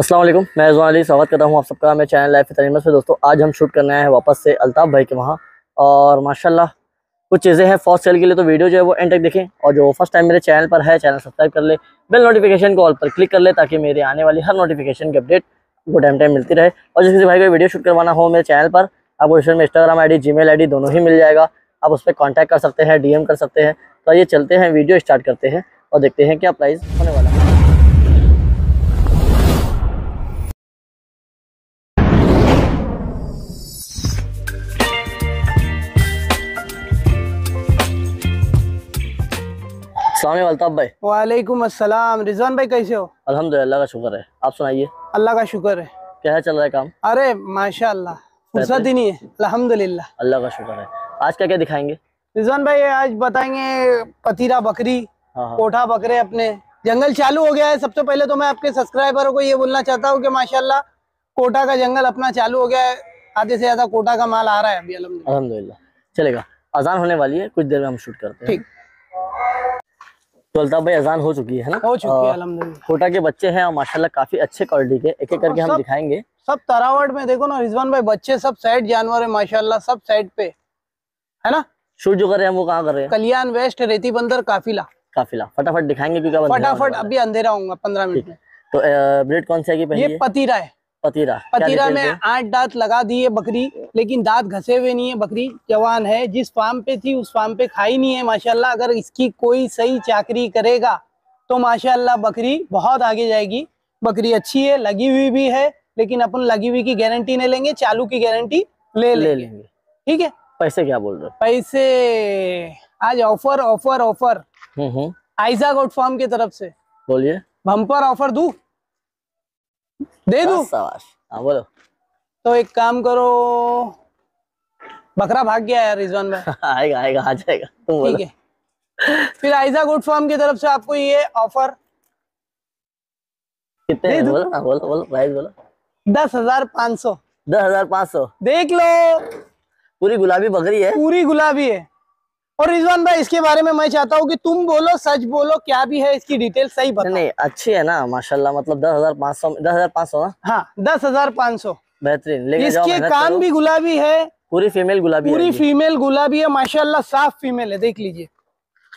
असलम मैं रजवान अली स्वागत करता हूँ आप सबका मेरे चैनल लाइफ तरीम से दोस्तों आज हम शूट करने आए हैं वापस से अल्ताफ़ भाई के वहाँ और माशाल्लाह कुछ चीज़ें हैं फर्स्ट सेल के लिए तो वीडियो जो है वो एंड तक देखें और जो फर्स्ट टाइम मेरे चैनल पर है चैनल सब्सक्राइब कर ले बेल नोटिफिकेशन को ऑल पर क्लिक कर ले ताकि मेरे आने वाली हर नोटिफिकेशन की अपडेट वो टाइम टाइम मिलती रहे और जिस किसी भाई को वीडियो शूट करवाना हो मेरे चैनल पर आपको इस में इंस्टाग्राम आई डी आई दोनों ही मिल जाएगा आप उस पर कॉन्टैक्ट कर सकते हैं डी कर सकते हैं तो ये चलते हैं वीडियो स्टार्ट करते हैं और देखते हैं क्या प्राइस होने वाला अलताफ़ भाई वालेकुम अस्सलाम रिजवान भाई कैसे हो अल्हम्दुलिल्लाह का शुक्र है आप सुनाइए अल्लाह का शुक्र है क्या है चल रहा है काम अरे माशा फुर्सत ही नहीं है अल्हम्दुलिल्लाह अल्लाह का शुक्र है आज क्या क्या दिखाएंगे रिजवान भाई आज बताएंगे पतीरा बकरी कोठा हाँ, हाँ। बकरे अपने जंगल चालू हो गया है सबसे पहले तो मैं आपके सब्सक्राइबरों को ये बोलना चाहता हूँ की माशाल्लाह कोटा का जंगल अपना चालू हो गया है आधे से ज्यादा कोटा का माल आ रहा है अभी अलहमदुल्ला चलेगा अजान होने वाली है कुछ देर में हम शूट करते हैं ठीक तो अल्ताफ भाई अजान हो चुकी है ना हो चुकी है कोटा के बच्चे हैं और माशाल्लाह काफी अच्छे क्वालिटी के एक एक हाँ, करके हम दिखाएंगे सब तरावट में देखो ना रिजवान भाई बच्चे सब साइड जानवर है माशाल्लाह सब साइड पे है ना शूट जो कर रहे हैं वो कहाँ कर रहे हैं कल्याण वेस्ट रेती बंदर काफिला काफिला फटाफट दिखाएंगे क्योंकि फटाफट अभी अंधेरा होगा पंद्रह मिनट तो ब्रेड कौन सी है राय पतीरा पतीरा में आठ दांत लगा दी है बकरी लेकिन दांत घसे हुए नहीं है बकरी जवान है जिस फार्म पे थी उस फार्म पे खाई नहीं है माशाल्लाह अगर इसकी कोई सही चाकरी करेगा तो माशाल्लाह बकरी बहुत आगे जाएगी बकरी अच्छी है लगी हुई भी है लेकिन अपन लगी हुई की गारंटी नहीं लेंगे चालू की गारंटी ले, ले लेंगे ठीक है पैसे क्या बोल रहे पैसे आज ऑफर ऑफर ऑफर आइजा गोट फार्म की तरफ से बोलिए भम्पर ऑफर दू दे दू हाँ बोलो तो एक काम करो बकरा भाग गया है रिजवान भाई आएगा आएगा आ जाएगा ठीक है फिर आयजा गुड फॉर्म की तरफ से आपको ये ऑफर कितने बोलो ना हाँ, बोलो बोलो प्राइस बोलो दस हजार पाँच सौ दस हजार पाँच सौ देख लो पूरी गुलाबी बकरी है पूरी गुलाबी है और रिजवान भाई इसके बारे में मैं चाहता हूँ कि तुम बोलो सच बोलो क्या भी है इसकी डिटेल सही बता नहीं अच्छी है ना माशाल्लाह मतलब दस हजार पाँच सौ दस हजार पाँच सौ हाँ दस हजार पाँच सौ बेहतरीन इसके कान भी गुलाबी है पूरी फीमेल गुलाबी पूरी फीमेल गुलाबी है माशाला साफ फीमेल है देख लीजिए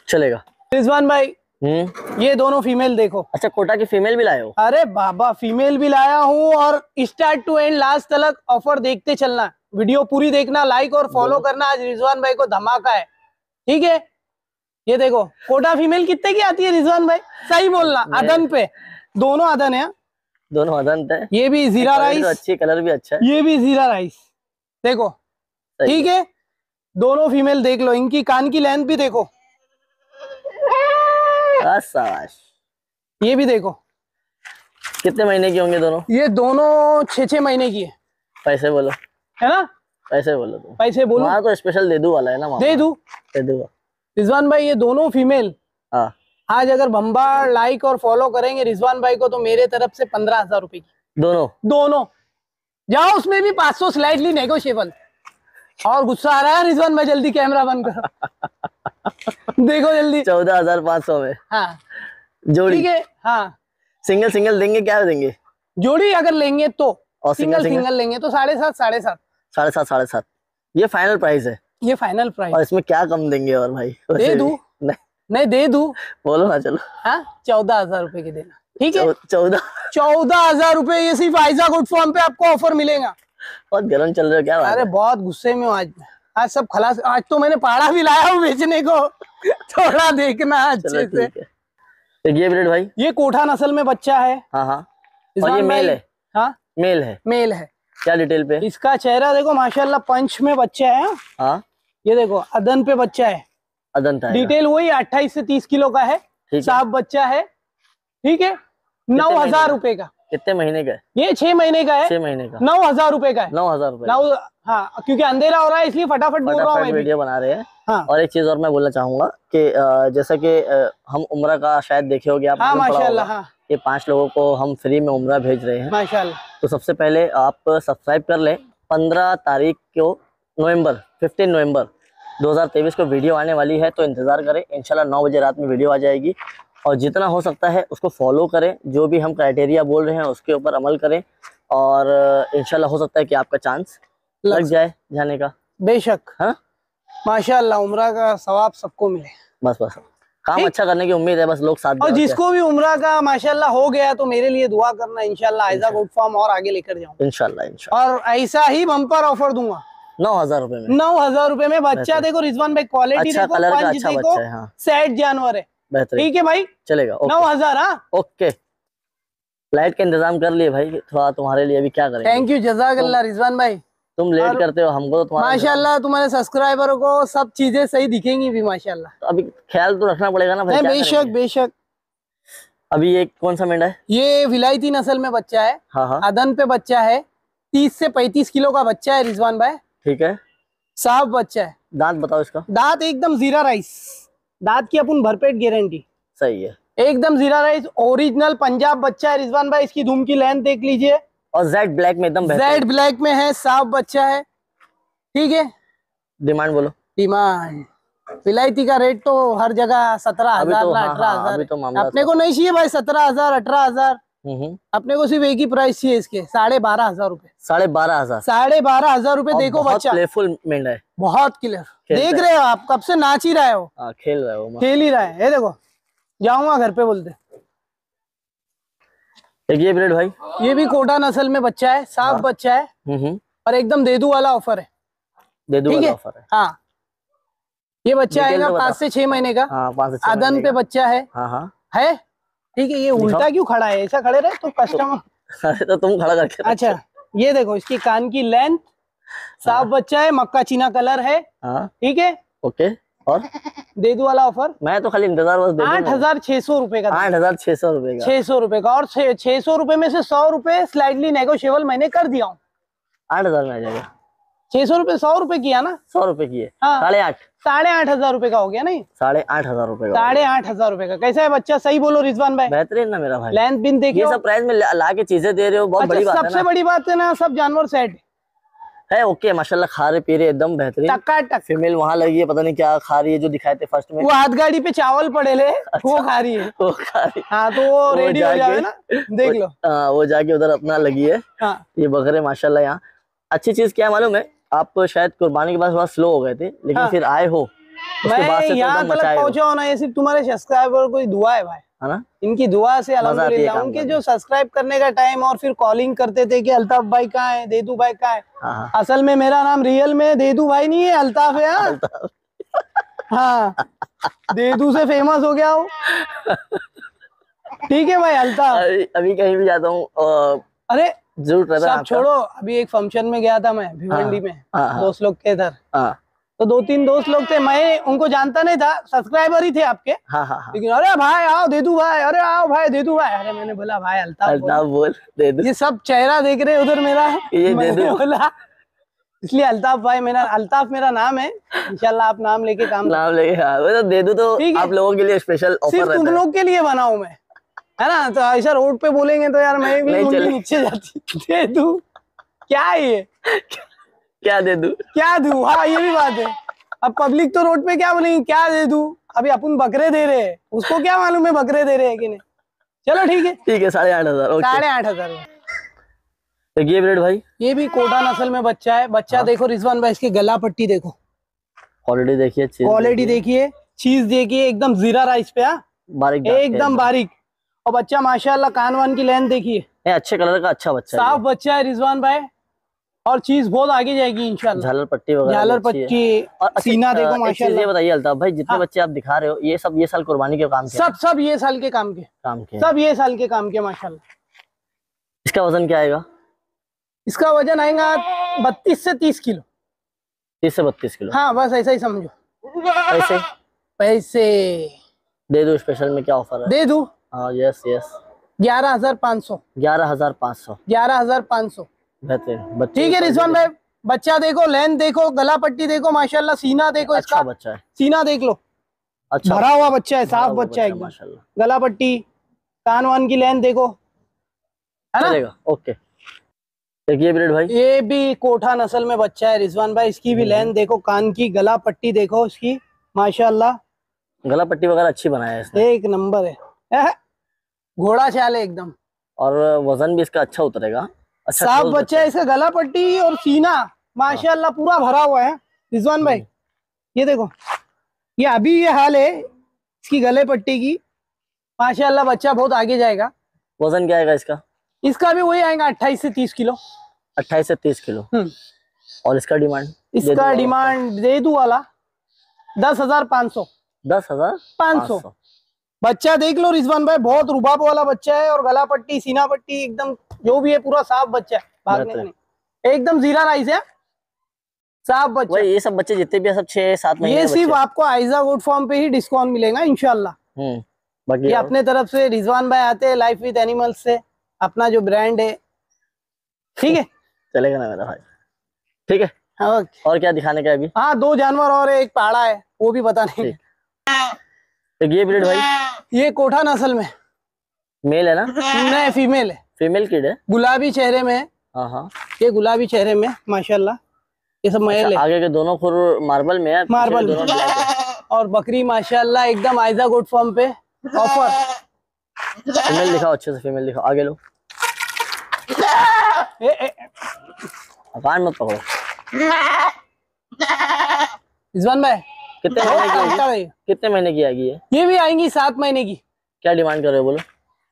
चलेगा रिजवान भाई हम्म। ये दोनों फीमेल देखो अच्छा कोटा की फीमेल भी लाए हो अरे बाबा फीमेल भी लाया हूँ और स्टार्ट टू एंड लास्ट तक ऑफर देखते चलना वीडियो पूरी देखना लाइक और फॉलो करना आज रिजवान भाई को धमाका है ठीक है ये देखो कोटा फीमेल कितने की आती है रिजवान भाई सही बोलना अदन पे दोनों अदन है दोनों अदन है ये भी जीरा राइस अच्छी कलर भी अच्छा है ये भी जीरा राइस देखो ठीक है दोनों फीमेल देख लो इनकी कान की लेंथ भी देखो ये भी देखो कितने महीने की होंगे दोनों ये दोनों छह छह महीने की है पैसे बोलो है ना पैसे बोलो तो पैसे बोलो तो स्पेशल दे दू वाला है ना दे दू दे दूंगा रिजवान भाई ये दोनों फीमेल हाँ आज अगर भंबार लाइक और फॉलो करेंगे रिजवान भाई को तो मेरे तरफ से पंद्रह हजार रूपए की दोनों दोनों जाओ उसमें भी पांच सौ स्लाइडली नेगोशियबल और गुस्सा आ रहा है रिजवान भाई जल्दी कैमरा बंद कर देखो जल्दी चौदह हजार पाँच सौ में हाँ जोड़ी ठीक है हाँ सिंगल सिंगल देंगे क्या देंगे जोड़ी अगर लेंगे तो और सिंगल, सिंगल लेंगे तो साढ़े सात साढ़े सात साढ़े सात साढ़े सात ये फाइनल प्राइस है ये फाइनल प्राइस और इसमें क्या कम देंगे और भाई दे दू नहीं दे दू बोलो ना चलो हाँ चौदह हजार रूपए की देना ठीक है चौदह चौदह हजार रूपए ये सिर्फ आइजा गुड फॉर्म पे आपको ऑफर मिलेगा बहुत गर्म चल रहा है क्या अरे बहुत गुस्से में हूँ आज आज सब खलास आज तो मैंने पाड़ा भी लाया हूँ बेचने को थोड़ा देखना अच्छे से ये ब्रेड भाई ये कोठा नस्ल में बच्चा है हाँ हाँ और ये मेल है हाँ मेल है मेल है क्या डिटेल पे इसका चेहरा देखो माशाल्लाह पंच में बच्चा है हा? हाँ। ये देखो अदन पे बच्चा है अदन था डिटेल हाँ। वही अट्ठाईस से तीस किलो का है साफ बच्चा है ठीक है नौ हजार रूपए का कितने महीने का ये छह महीने का है छह महीने का नौ हजार रूपये का नौ हजार रूपए नौ हाँ क्योंकि अंधेरा हो रहा है इसलिए फटाफट बोल रहा हूँ वीडियो बना रहे हैं हाँ। और एक चीज और मैं बोलना चाहूंगा कि जैसा कि हम उम्र का शायद देखे होगे आप हाँ, माशाल्लाह हाँ। ये पांच लोगों को हम फ्री में उम्र भेज रहे हैं माशाल्लाह तो सबसे पहले आप सब्सक्राइब कर लें पंद्रह तारीख को नवंबर फिफ्टीन नवंबर 2023 को वीडियो आने वाली है तो इंतज़ार करें इनशाला नौ बजे रात में वीडियो आ जाएगी और जितना हो सकता है उसको फॉलो करें जो भी हम क्राइटेरिया बोल रहे हैं उसके ऊपर अमल करें और इनशाला हो सकता है कि आपका चांस लग जाए जाने का बेशक हाँ माशा उम्र का सवाब सबको मिले बस बस काम अच्छा करने की उम्मीद है बस लोग साथ और जिसको भी उम्र का माशाल्लाह हो गया तो मेरे लिए दुआ करना इनशाला ऐसा गुड फॉर्म और आगे लेकर जाऊँ इनशाला और ऐसा ही बम्पर ऑफर दूंगा नौ हजार रूपए में नौ हजार रूपए में बच्चा देखो रिजवान भाई क्वालिटी अच्छा देखो, कलर का अच्छा बच्चा है हाँ। सेट जानवर है ठीक है भाई चलेगा नौ हजार हाँ ओके लाइट का इंतजाम कर लिए भाई थोड़ा तुम्हारे लिए अभी क्या करें थैंक यू जजाक रिजवान भाई तुम लेट करते हो हमको तो माशाल्लाह तुम्हारे सब्सक्राइबरों को सब चीजें सही दिखेंगी भी माशाल्लाह तो अभी ख्याल तो रखना पड़ेगा ना बेशक बेशक अभी ये कौन सा मेंढा है ये विलायती नस्ल में बच्चा है हाँ अदन हाँ। पे बच्चा है तीस से पैतीस किलो का बच्चा है रिजवान भाई ठीक है साफ बच्चा है दांत बताओ इसका दांत एकदम जीरा राइस दांत की अपन भरपेट गारंटी सही है एकदम जीरा राइस ओरिजिनल पंजाब बच्चा है रिजवान भाई इसकी धूम की लेंथ देख लीजिए और जेड ब्लैक में एकदम जेड ब्लैक में है साफ बच्चा है ठीक है डिमांड बोलो डिमांड विलायती का रेट तो हर जगह सत्रह हजार तो हाँ, अठारह हाँ, हजार तो अपने को नहीं चाहिए भाई सत्रह हजार अठारह हजार हम्म, हम्म। अपने को सिर्फ एक ही प्राइस चाहिए इसके साढ़े बारह हजार रूपए साढ़े बारह हजार साढ़े बारह हजार रूपए देखो बच्चा फुल मेंढा है बहुत क्लियर देख रहे हो आप कब से नाच ही रहे हो हाँ, खेल रहे हो खेल ही रहे है देखो जाऊंगा घर पे बोलते एक ये ब्रेड भाई ये भी कोटा नस्ल में बच्चा है साफ हाँ। बच्चा है हम्म, हम्म। और एकदम देदू वाला ऑफर है देदू वाला ऑफर है हाँ ये बच्चा आएगा पाँच से छह महीने का हाँ, आदन पे बच्चा है हाँ, है ठीक है ये उल्टा क्यों खड़ा है ऐसा खड़े रहे तो कस्टमर तो तुम खड़ा करके अच्छा ये देखो इसकी कान की लेंथ साफ बच्चा है मक्का चीना कलर है ठीक है ओके और दे दू वाला ऑफर मैं तो खाली इंतजार बस आठ हजार छह सौ रूपये का आठ हजार छह सौ रूपये छह सौ रूपये का और छह सौ रूपये में से सौ रूपये स्लाइडली नेगोशियबल मैंने कर दिया हूँ आठ हजार में आ जाएगा छह सौ रूपये सौ रूपये किया ना सौ रूपये किए हाँ। साढ़े आठ साढ़े आठ हजार रूपये का हो गया नहीं साढ़े आठ हजार रूपये साढ़े आठ हजार रूपये का कैसा है बच्चा सही बोलो रिजवान भाई बेहतरीन ना मेरा भाई लेंथ बिन देखिए सब प्राइस में ला के चीजें दे रहे हो बहुत अच्छा, बड़ी बात सबसे बड़ी बात है ना सब जानवर सेट है ओके माशाल्लाह खा रहे पी रहे एकदम बेहतरीन टक फीमेल वहाँ लगी है पता नहीं क्या खा रही है जो दिखाए थे फर्स्ट में वो हाथ गाड़ी पे चावल पड़े ले अच्छा, वो खा रही है वो खा रही हाँ तो वो रेडी हो जाए ना देख लो हाँ वो जाके उधर अपना लगी है हाँ। ये बकरे माशाला यहाँ अच्छी चीज क्या मालूम है आप शायद कुर्बानी के बाद थोड़ा स्लो हो गए थे लेकिन हाँ। फिर आए हो मैं तो यहाँ तक पहुंचा होना ये सिर्फ तुम्हारे सब्सक्राइबर को दुआ है भाई है ना इनकी दुआ से अलहमदुल्ला उनके जो सब्सक्राइब करने का टाइम और फिर कॉलिंग करते थे कि अल्ताफ भाई कहाँ है देदू भाई कहाँ है हाँ, हाँ। असल में मेरा नाम रियल में देदू भाई नहीं है अल्ताफ है हाँ, हाँ। देदू से फेमस हो गया हो ठीक है भाई अल्ताफ अभी, अभी कहीं भी जाता हूँ अरे जरूर छोड़ो अभी एक फंक्शन में गया था मैं भिवंडी में दोस्त लोग के इधर तो दो तीन दोस्त लोग थे मैं उनको जानता नहीं था सब्सक्राइबर ही थे आपके हाँ, हाँ हाँ लेकिन अरे भाई आओ दे दू भाई अरे आओ भाई दे दू भाई अरे मैंने बोला भाई अल्ताफ अल्ताफ बोल दे दू ये सब चेहरा देख रहे उधर मेरा ये दे दू बोला इसलिए अल्ताफ भाई मेरा अल्ताफ मेरा नाम है इंशाल्लाह आप नाम लेके काम नाम लेके हाँ। तो दे दू तो आप लोगों के लिए स्पेशल ऑफर सिर्फ तुम लोग के लिए बनाऊ मैं है ना तो ऐसा रोड पे बोलेंगे तो यार मैं भी नीचे जाती दे दू क्या है ये क्या दे दू क्या दू हाँ ये भी बात है अब पब्लिक तो रोड पे क्या बोलेंगे क्या दे दू अभी अपन बकरे दे रहे हैं उसको क्या मालूम है बकरे दे रहे हैं कि नहीं चलो ठीक है ठीक है साढ़े आठ हजार साढ़े आठ हजार ये ब्रेड भाई ये भी कोटा नस्ल में बच्चा है बच्चा हाँ। देखो रिजवान भाई इसकी गला पट्टी देखो क्वालिटी देखिए क्वालिटी देखिए चीज देखिए एकदम जीरा राइस पे हाँ। बारीक एकदम बारीक और बच्चा माशाल्लाह कान वान की लेंथ देखिए अच्छे कलर का अच्छा बच्चा साफ बच्चा है रिजवान भाई और चीज बहुत आगे जाएगी इंशाल्लाह झालर पट्टी वगैरह झालर पट्टी और अच्छा, सीना अच्छा, देखो माशाल्लाह ये बताइए अल्ताफ भाई जितने हाँ। बच्चे आप दिखा रहे हो ये सब ये साल कुर्बानी के काम के सब सब ये साल के काम के काम के सब ये साल के काम के माशाल्लाह इसका वजन क्या आएगा इसका वजन आएगा बत्तीस से तीस किलो तीस से बत्तीस किलो हाँ बस ऐसा ही समझो पैसे पैसे दे दो स्पेशल में क्या ऑफर है दे दो हाँ यस यस ग्यारह हजार पाँच सौ ग्यारह हजार पाँच सौ ग्यारह हजार पाँच सौ ठीक है रिजवान भाई बच्चा देखो लेंथ देखो गला पट्टी देखो माशाल्लाह सीना देखो अच्छा इसका बच्चा है सीना देख लो अच्छा भरा हुआ बच्चा है साफ बच्चा है माशाल्लाह गला पट्टी कान वान की लेंथ देखो है ना ओके देखिए ब्रेड भाई ये भी कोठा नस्ल में बच्चा है रिजवान भाई इसकी भी लेंथ हम्म। देखो कान की गला पट्टी देखो इसकी माशाल्लाह गला पट्टी वगैरह अच्छी बनाया है एक नंबर है घोड़ा चाल है एकदम और वजन भी इसका अच्छा उतरेगा अच्छा साफ बच्चा है इसका गला पट्टी और सीना माशाल्लाह पूरा भरा हुआ है रिजवान भाई ये देखो ये अभी ये हाल है इसकी गले पट्टी की माशाल्लाह बच्चा बहुत आगे जाएगा वजन क्या आएगा इसका इसका भी वही आएगा अट्ठाईस से तीस किलो अट्ठाईस से तीस किलो हम्म। और इसका डिमांड इसका डिमांड दे दू वाला दस हजार पाँच सौ दस हजार पाँच सौ बच्चा देख लो रिजवान भाई बहुत रुबाब वाला बच्चा है और गला पट्टी सीना पट्टी एकदम जो भी है पूरा साफ बच्चा है भागने का नहीं एकदम जीरा राइस है साफ बच्चा ये सब बच्चे जितने भी सब छह सात ये सिर्फ आपको आइजा गुड फॉर्म पे ही डिस्काउंट मिलेगा इनशाला हम्म, बाकी अपने तरफ से रिजवान भाई आते हैं लाइफ विद एनिमल्स से अपना जो ब्रांड है ठीक है चलेगा ना मेरा भाई ठीक है okay. और क्या दिखाने का अभी हाँ दो जानवर और एक पहाड़ा है वो भी पता नहीं एक ये ब्रीड भाई ये कोठा नसल में मेल है ना नहीं फीमेल है फीमेल किड है गुलाबी चेहरे में हाँ, हाँ। ये गुलाबी चेहरे में माशाल्लाह ये सब अच्छा, है आगे के दोनों खुर मार्बल में है मार्बल में और बकरी माशाल्लाह एकदम आयजा गुड फॉर्म पे ऑफर फीमेल दिखाओ अच्छे से फीमेल दिखाओ आगे लो अकान मत पकड़ो रिजवान भाई कितने महीने की कितने महीने की आएगी ये ये भी आएंगी सात महीने की क्या डिमांड कर रहे हो बोलो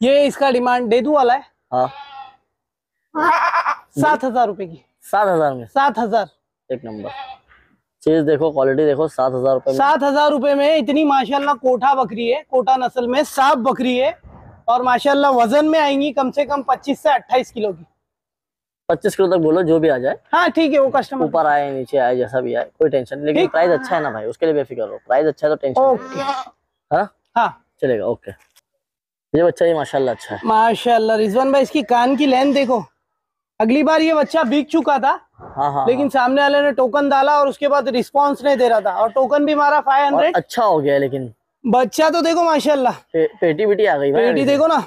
ये इसका डिमांड दे दू वाला है हाँ। सात हजार रुपए की सात हजार में सात हजार एक नंबर चीज देखो क्वालिटी देखो सात हजार रुपए सात हजार रुपए में इतनी माशाल्लाह कोठा बकरी है कोठा नस्ल में सात बकरी है और माशाल्लाह वजन में आएंगी कम से कम पच्चीस से अट्ठाईस किलो की पच्चीस किलो तक बोलो जो भी आ जाए हाँ ठीक है वो कस्टमर ऊपर आए नीचे आए जैसा भी आए कोई टेंशन लेकिन प्राइस अच्छा है ना भाई उसके लिए बेफिक्र हो प्राइस अच्छा है तो टेंशन ओके हाँ? हाँ चलेगा ओके ये बच्चा ही माशाल्लाह अच्छा है माशाल्लाह रिजवान भाई इसकी कान की लेंथ देखो अगली बार ये बच्चा बिक चुका था हाँ हाँ लेकिन हाँ। सामने वाले ने टोकन डाला और उसके बाद रिस्पॉन्स नहीं दे रहा था और टोकन भी मारा फाइव हंड्रेड अच्छा हो गया लेकिन बच्चा तो देखो माशाल्लाह पे, पेटी आ गई पेटी तो। देखो ना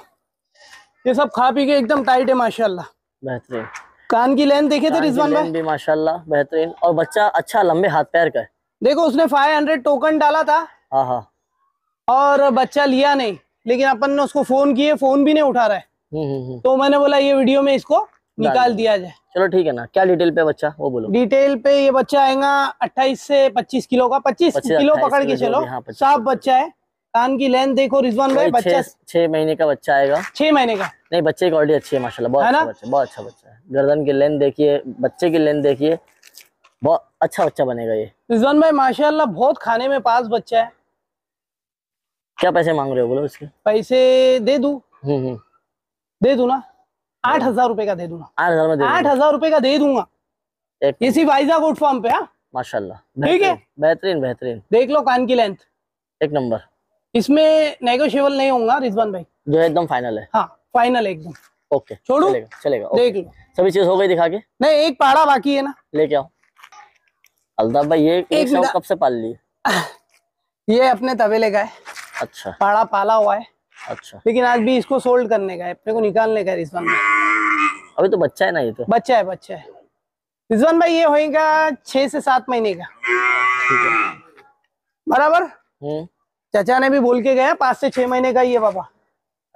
ये सब खा पी के एकदम टाइट है माशाल्लाह बेहतरीन कान की लेंथ देखे थे रिजवान भाई भी माशाल्लाह बेहतरीन और बच्चा अच्छा लंबे हाथ पैर का देखो उसने फाइव हंड्रेड टोकन डाला था हाँ हाँ और बच्चा लिया नहीं लेकिन अपन ने उसको फोन किए फोन भी नहीं उठा रहा है हम्म, हम्म, हम्म। तो मैंने बोला ये वीडियो में इसको निकाल दिया जाए चलो ठीक है ना क्या डिटेल पे बच्चा वो बोलो डिटेल पे ये बच्चा आएगा 28 से 25 किलो का 25, 25 किलो पकड़ के चलो हाँ, साफ बच्चा है कान की लेंथ देखो रिजवान भाई बच्चा छह महीने का बच्चा आएगा छह महीने का नहीं बच्चे की क्वालिटी अच्छी है माशाल्लाह बहुत अच्छा बच्चा बहुत अच्छा बच्चा है गर्दन की लेंथ देखिए बच्चे की लेंथ देखिए बहुत अच्छा बच्चा बनेगा ये रिजवान भाई माशाला बहुत खाने में पास बच्चा है क्या पैसे मांग रहे हो बोलो इसके पैसे दे दू हम्म, हम्म। दे दू ना आठ हजार रूपए का दे दूंगा आठ हजार आठ हजार रूपए का दे दूंगा इसी वाइजा गोट फॉर्म पे हाँ? माशाल्लाह ठीक है बेहतरीन बेहतरीन देख लो कान की लेंथ एक नंबर इसमें नेगोशियबल नहीं होगा रिजवान भाई जो एकदम फाइनल है हाँ फाइनल एकदम ओके छोड़ो चलेगा, चलेगा देख लो सभी चीज हो गई दिखा के नहीं एक पाड़ा बाकी है ना लेके आओ अलताफ भाई ये एक, एक कब से पाल ली ये अपने तबेले का है अच्छा पाड़ा पाला हुआ है अच्छा लेकिन आज भी इसको सोल्ड करने का है अपने को निकालने का रिजवान भाई अभी तो बच्चा है ना ये तो बच्चा है बच्चा है रिजवान भाई ये होगा छह से सात महीने का बराबर हम्म। चाचा ने भी बोल के गया पाँच से छह महीने का ही है पापा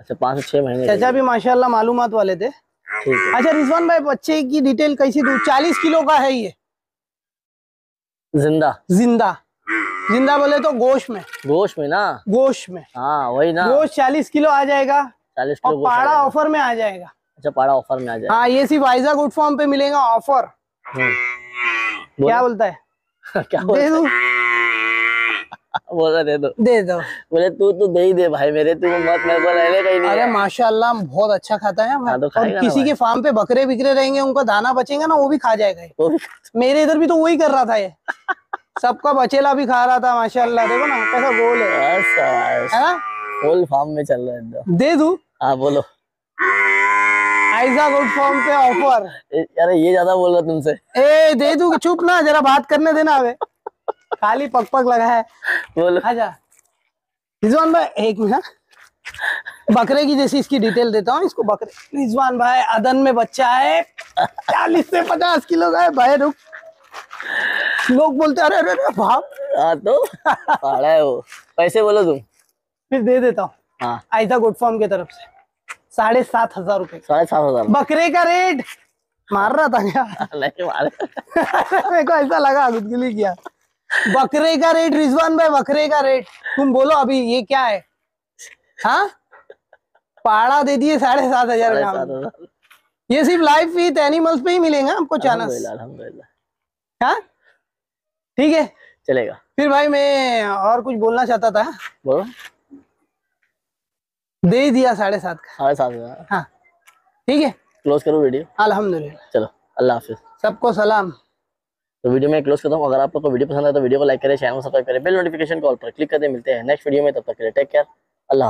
अच्छा पाँच से छह महीने चाचा भी माशाल्लाह मालूम वाले थे अच्छा रिजवान भाई बच्चे की डिटेल कैसी दू चालीस किलो का है ये जिंदा जिंदा जिंदा बोले तो गोश में गोश में ना गोश में हाँ वही ना गोश चालीस किलो आ जाएगा चालीस किलो पाड़ा ऑफर में आ जाएगा अच्छा पाड़ा ऑफर में आ जाएगा हाँ ये सिर्फ वाइजा गुड फॉर्म पे मिलेगा ऑफर हाँ। क्या बोलता है हाँ, क्या दे दो बोला दे दो दे दो बोले तू तो दे ही दे भाई मेरे तू मत मेरे को रहने कहीं नहीं अरे माशाल्लाह बहुत अच्छा खाता है हाँ, तो और किसी के फार्म पे बकरे बिकरे रहेंगे उनका दाना बचेगा ना वो भी खा जाएगा मेरे इधर भी तो वही कर रहा था ये सबका बचेला भी खा रहा था माशाल्लाह देखो ना कैसा गोल है ऐसा है ना गोल फॉर्म में चल रहा है दे दू हाँ बोलो आइजा गुड फॉर्म पे ऑफर यार ये ज्यादा बोल रहा तुमसे ए दे दू चुप ना जरा बात करने देना अबे खाली पक पक लगा है बोलो आजा रिजवान भाई एक मिनट हाँ। बकरे की जैसी इसकी डिटेल देता हूँ इसको बकरे रिजवान भाई अदन में बच्चा है चालीस से पचास किलो का है भाई रुक लोग बोलते अरे अरे अरे बाप हाँ तो पढ़ा है वो पैसे बोलो तुम फिर दे देता हूँ हाँ गुड फॉर्म की तरफ से साढ़े सात हजार रूपए साढ़े सात हजार बकरे का रेट मार रहा था क्या मेरे को ऐसा लगा के लिए किया बकरे का रेट रिजवान भाई बकरे का रेट तुम बोलो अभी ये क्या है हाँ पाड़ा दे दिए साढ़े सात हजार ये सिर्फ लाइफ विथ एनिमल्स पे ही मिलेगा आपको चैनल हाँ ठीक है चलेगा फिर भाई मैं और कुछ बोलना चाहता था बोलो दे दिया साढ़े सात का साढ़े सात का हाँ ठीक है क्लोज करो वीडियो अलहमदुल्ला चलो अल्लाह हाफिज सबको सलाम तो वीडियो में क्लोज करता हूँ अगर आप लोग को वीडियो पसंद आए तो वीडियो को लाइक करें चैनल सब्सक्राइब करें बेल नोटिफिकेशन कॉल पर क्लिक करें मिलते हैं नेक्स्ट वीडियो में तब तक के लिए टेक केयर अल्लाह